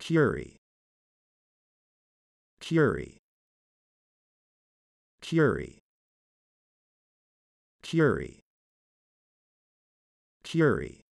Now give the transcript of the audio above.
Curie Curie Curie Curie Curie